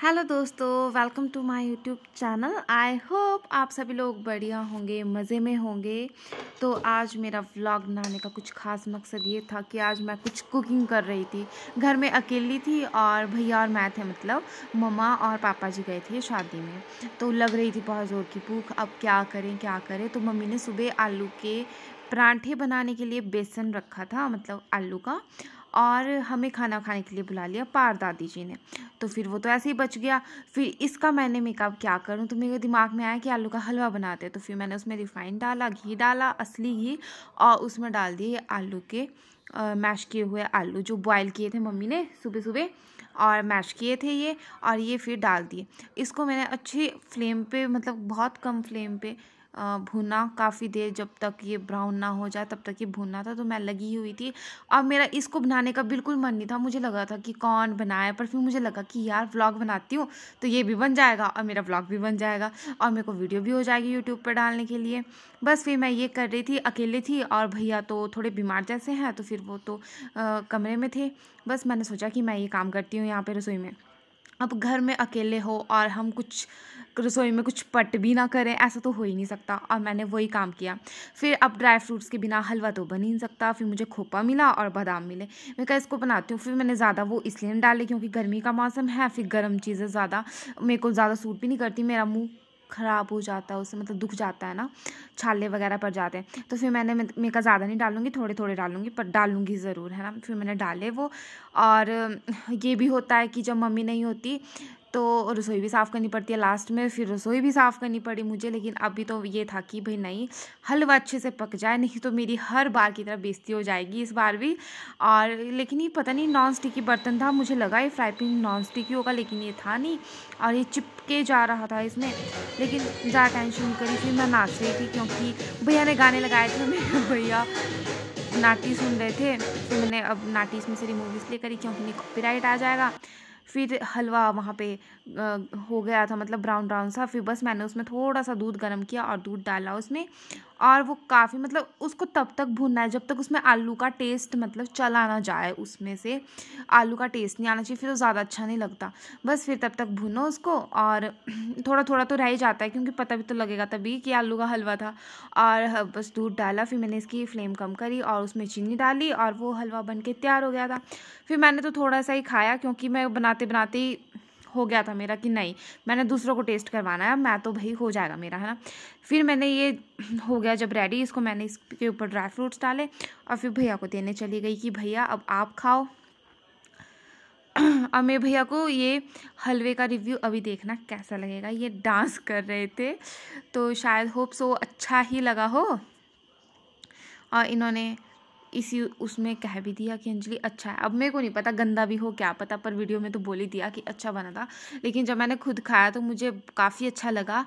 hello दोस्तों welcome to my YouTube channel I hope आप सभी लोग बढ़िया होंगे मज़े में होंगे तो आज मेरा व्लॉग बनाने का कुछ खास मकसद ये था कि आज मैं कुछ कुकिंग कर रही थी घर में अकेली थी और भैया और मैं थे मतलब ममा और पापा जी गए थे शादी में तो लग रही थी बहुत ज़ोर की भूख अब क्या करें क्या करें तो मम्मी ने सुबह आलू के परांठे बनाने के लिए बेसन रखा था मतलब आलू का और हमें खाना खाने के लिए बुला लिया पार दादी जी ने तो फिर वो तो ऐसे ही बच गया फिर इसका मैंने मेकअप क्या करूँ तो मेरे दिमाग में आया कि आलू का हलवा बनाते तो फिर मैंने उसमें रिफाइंड डाला घी डाला असली घी और उसमें डाल दिए आलू के मैश किए हुए आलू जो बॉयल किए थे मम्मी ने सुबह सुबह और मैश किए थे ये और ये फिर डाल दिए इसको मैंने अच्छी फ्लेम पे मतलब बहुत कम फ्लेम पे भुना काफ़ी देर जब तक ये ब्राउन ना हो जाए तब तक ये भुना था तो मैं लगी हुई थी अब मेरा इसको बनाने का बिल्कुल मन नहीं था मुझे लगा था कि कौन बनाए पर फिर मुझे लगा कि यार व्लॉग बनाती हूँ तो ये भी बन जाएगा और मेरा व्लॉग भी बन जाएगा और मेरे को वीडियो भी हो जाएगी यूट्यूब पर डालने के लिए बस फिर मैं ये कर रही थी अकेले थी और भैया तो थोड़े बीमार जैसे हैं तो फिर वो तो आ, कमरे में थे बस मैंने सोचा कि मैं ये काम करती हूँ यहाँ पर रसोई में अब घर में अकेले हो और हम कुछ रसोई में कुछ पट भी ना करें ऐसा तो हो ही नहीं सकता और मैंने वही काम किया फिर अब ड्राई फ्रूट्स के बिना हलवा तो बन ही नहीं सकता फिर मुझे खोपा मिला और बादाम मिले मैं कहा इसको बनाती हूँ फिर मैंने ज़्यादा वो इसलिए नहीं डाले क्योंकि गर्मी का मौसम है फिर गर्म चीज़ें ज़्यादा मेरे को ज़्यादा सूट भी नहीं करती मेरा मुँह ख़राब हो जाता है उससे मतलब दुख जाता है ना छाले वगैरह पड़ जाते हैं तो फिर मैंने मेकअप ज़्यादा नहीं डालूंगी थोड़े थोड़े डालूंगी पर डालूंगी ज़रूर है ना फिर मैंने डाले वो और ये भी होता है कि जब मम्मी नहीं होती तो रसोई भी साफ़ करनी पड़ती है लास्ट में फिर रसोई भी साफ़ करनी पड़ी मुझे लेकिन अभी तो ये था कि भाई नहीं हलवा अच्छे से पक जाए नहीं तो मेरी हर बार की तरह बेजती हो जाएगी इस बार भी और लेकिन ये पता नहीं नॉन स्टिकी बर्तन था मुझे लगा ये फ्राई पैन नॉन स्टिकी होगा लेकिन ये था नहीं और ये चिपके जा रहा था इसमें लेकिन ज़्यादा टेंशन करी थी मैं नाच रही थी क्योंकि भैया ने गाने लगाए थे मेरे भैया नाटी सुन रहे थे तो मैंने अब नाटी इसमें से रिमूव इसलिए करी क्योंकि राइट आ जाएगा फिर हलवा वहाँ पे हो गया था मतलब ब्राउन ब्राउन सा फिर बस मैंने उसमें थोड़ा सा दूध गर्म किया और दूध डाला उसमें और वो काफ़ी मतलब उसको तब तक भूनना है जब तक उसमें आलू का टेस्ट मतलब चला ना जाए उसमें से आलू का टेस्ट नहीं आना चाहिए फिर वो तो ज़्यादा अच्छा नहीं लगता बस फिर तब तक भूनो उसको और थोड़ा थोड़ा तो रह ही जाता है क्योंकि पता भी तो लगेगा तभी कि आलू का हलवा था और बस दूध डाला फिर मैंने इसकी फ्लेम कम करी और उसमें चीनी डाली और वो हलवा बन के तैयार हो गया था फिर मैंने तो थोड़ा सा ही खाया क्योंकि मैं बनाते बनाते ही हो गया था मेरा कि नहीं मैंने दूसरों को टेस्ट करवाना है मैं तो भाई हो जाएगा मेरा है ना फिर मैंने ये हो गया जब रेडी इसको मैंने इसके ऊपर ड्राई फ्रूट्स डाले और फिर भैया को देने चली गई कि भैया अब आप खाओ अब मेरे भैया को ये हलवे का रिव्यू अभी देखना कैसा लगेगा ये डांस कर रहे थे तो शायद होप्स वो अच्छा ही लगा हो और इन्होंने इसी उसमें कह भी दिया कि अंजलि अच्छा है अब मेरे को नहीं पता गंदा भी हो क्या पता पर वीडियो में तो बोल ही दिया कि अच्छा बना था लेकिन जब मैंने खुद खाया तो मुझे काफ़ी अच्छा लगा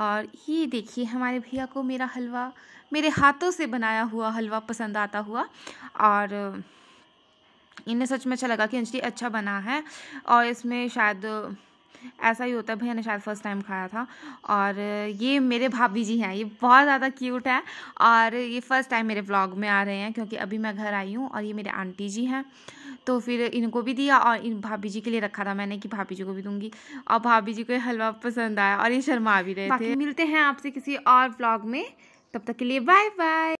और ये देखिए हमारे भैया को मेरा हलवा मेरे हाथों से बनाया हुआ हलवा पसंद आता हुआ और इन्हें सच में अच्छा लगा कि अंजलि अच्छा बना है और इसमें शायद ऐसा ही होता है भैया ने शायद फर्स्ट टाइम खाया था और ये मेरे भाभी जी हैं ये बहुत ज़्यादा क्यूट है और ये फ़र्स्ट टाइम मेरे ब्लॉग में आ रहे हैं क्योंकि अभी मैं घर आई हूँ और ये मेरे आंटी जी हैं तो फिर इनको भी दिया और इन भाभी जी के लिए रखा था मैंने कि भाभी जी को भी दूंगी और भाभी जी को हलवा पसंद आया और ये शर्मा भी रहे थे मिलते हैं आपसे किसी और ब्लॉग में तब तक के लिए बाय बाय